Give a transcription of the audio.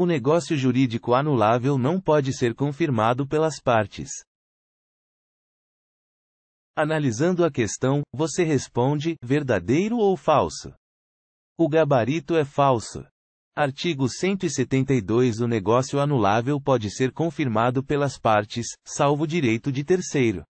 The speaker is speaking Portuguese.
O negócio jurídico anulável não pode ser confirmado pelas partes. Analisando a questão, você responde: verdadeiro ou falso? O gabarito é falso. Artigo 172 O negócio anulável pode ser confirmado pelas partes, salvo direito de terceiro.